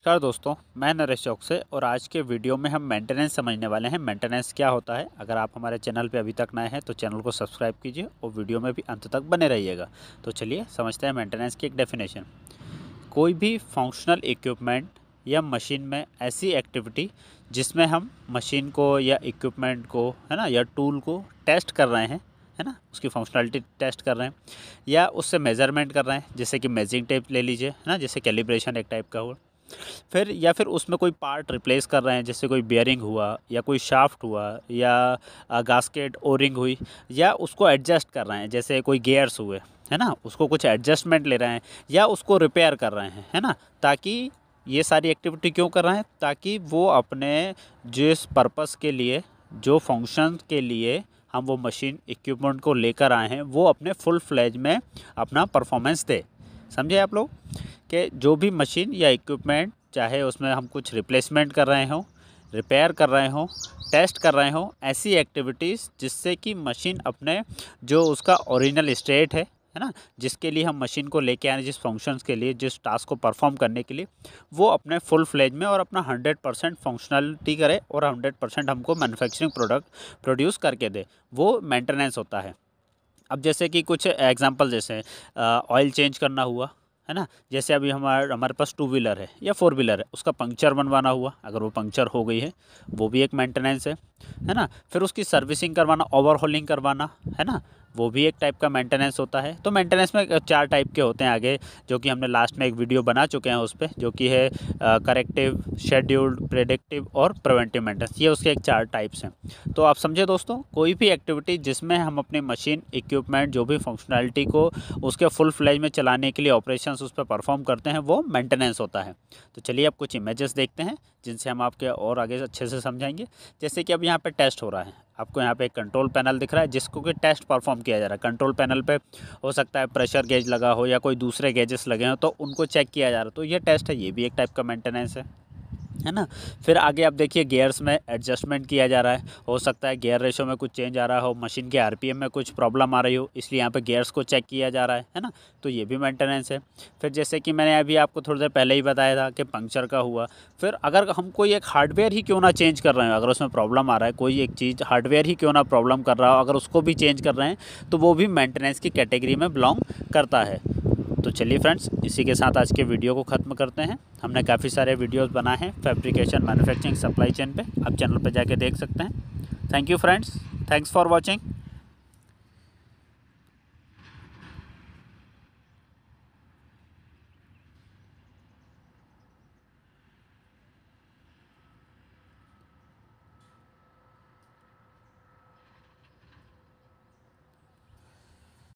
नमस्कार दोस्तों मैं नरेश चौक से और आज के वीडियो में हम मेंटेनेंस समझने वाले हैं मेंटेनेंस क्या होता है अगर आप हमारे चैनल पर अभी तक नए हैं तो चैनल को सब्सक्राइब कीजिए और वीडियो में भी अंत तक बने रहिएगा तो चलिए समझते हैं मेंटेनेंस की एक डेफिनेशन कोई भी फंक्शनल इक्विपमेंट या मशीन में ऐसी एक्टिविटी जिसमें हम मशीन को या इक्विपमेंट को है ना या टूल को टेस्ट कर रहे हैं है ना उसकी फंक्शनलिटी टेस्ट कर रहे हैं या उससे मेज़रमेंट कर रहे हैं जैसे कि मेजिंग टेप ले लीजिए है ना जैसे कैलिब्रेशन एक टाइप का हुआ फिर या फिर उसमें कोई पार्ट रिप्लेस कर रहे हैं जैसे कोई बियरिंग हुआ या कोई शाफ्ट हुआ या गास्केट ओरिंग हुई या उसको एडजस्ट कर रहे हैं जैसे कोई गेयर्स हुए है ना उसको कुछ एडजस्टमेंट ले रहे हैं या उसको रिपेयर कर रहे हैं है ना ताकि ये सारी एक्टिविटी क्यों कर रहे हैं ताकि वो अपने जिस पर्पस के लिए जो फंक्शन के लिए हम वो मशीन इक्विपमेंट को लेकर आए हैं वो अपने फुल फ्लैज में अपना परफॉर्मेंस दे समझे आप लोग कि जो भी मशीन या इक्विपमेंट चाहे उसमें हम कुछ रिप्लेसमेंट कर रहे हों रिपेयर कर रहे हों टेस्ट कर रहे हों ऐसी एक्टिविटीज़ जिससे कि मशीन अपने जो उसका ओरिजिनल स्टेट है है ना जिसके लिए हम मशीन को लेके आए जिस फंक्शंस के लिए जिस टास्क को परफॉर्म करने के लिए वो अपने फुल फ्लेज में और अपना हंड्रेड परसेंट फंक्शनलिटी करे और हंड्रेड परसेंट हमको मैन्युफैक्चरिंग प्रोडक्ट प्रोड्यूस करके दे वो मेंटेनेंस होता है अब जैसे कि कुछ एग्जांपल जैसे ऑयल चेंज करना हुआ है ना जैसे अभी हमारे हमारे पास टू व्हीलर है या फोर व्हीलर है उसका पंक्चर बनवाना हुआ अगर वो पंक्चर हो गई है वो भी एक मेंटेनेंस है है ना फिर उसकी सर्विसिंग करवाना ओवरहॉलिंग करवाना है ना वो भी एक टाइप का मेंटेनेंस होता है तो मेंटेनेंस में चार टाइप के होते हैं आगे जो कि हमने लास्ट में एक वीडियो बना चुके हैं उस पर जो कि है करेक्टिव शेड्यूल्ड प्रेडिक्टिव और प्रिवेंटिव मेंटेनेंस ये उसके एक चार टाइप्स हैं तो आप समझे दोस्तों कोई भी एक्टिविटी जिसमें हम अपनी मशीन इक्विपमेंट जो भी फंक्शनैलिटी को उसके फुल फ्लैज में चलाने के लिए ऑपरेशन उस पर परफॉर्म करते हैं वो मेंटेनेंस होता है तो चलिए आप कुछ इमेजेस देखते हैं जिनसे हम आपके और आगे अच्छे से समझाएंगे जैसे कि अब यहाँ पर टेस्ट हो रहा है आपको यहाँ पे एक कंट्रोल पैनल दिख रहा है जिसको कि टेस्ट परफॉर्म किया जा रहा है कंट्रोल पैनल पे हो सकता है प्रेशर गेज लगा हो या कोई दूसरे गेजेस लगे हों तो उनको चेक किया जा रहा है तो ये टेस्ट है ये भी एक टाइप का मेंटेनेंस है है ना फिर आगे आप देखिए गेयर्स में एडजस्टमेंट किया जा रहा है हो सकता है गेयर रेशो में कुछ चेंज आ रहा हो मशीन के आरपीएम में कुछ प्रॉब्लम आ रही हो इसलिए यहाँ पे गेयर्स को चेक किया जा रहा है है ना तो ये भी मेंटेनेंस है फिर जैसे कि मैंने अभी आपको थोड़ी देर पहले ही बताया था कि पंक्चर का हुआ फिर अगर हम कोई एक हार्डवेयर ही क्यों ना चेंज कर रहे हैं अगर उसमें प्रॉब्लम आ रहा है कोई एक चीज़ हार्डवेयर ही क्यों ना प्रॉब्लम कर रहा हो अगर उसको भी चेंज कर रहे हैं तो वो भी मैंटेनेंस की कैटेगरी में बिलोंग करता है तो चलिए फ्रेंड्स इसी के साथ आज के वीडियो को ख़त्म करते हैं हमने काफ़ी सारे वीडियोस बनाए हैं फैब्रिकेशन मैन्युफैक्चरिंग सप्लाई चेन पे आप चैनल पे जाके देख सकते हैं thank you friends thanks for watching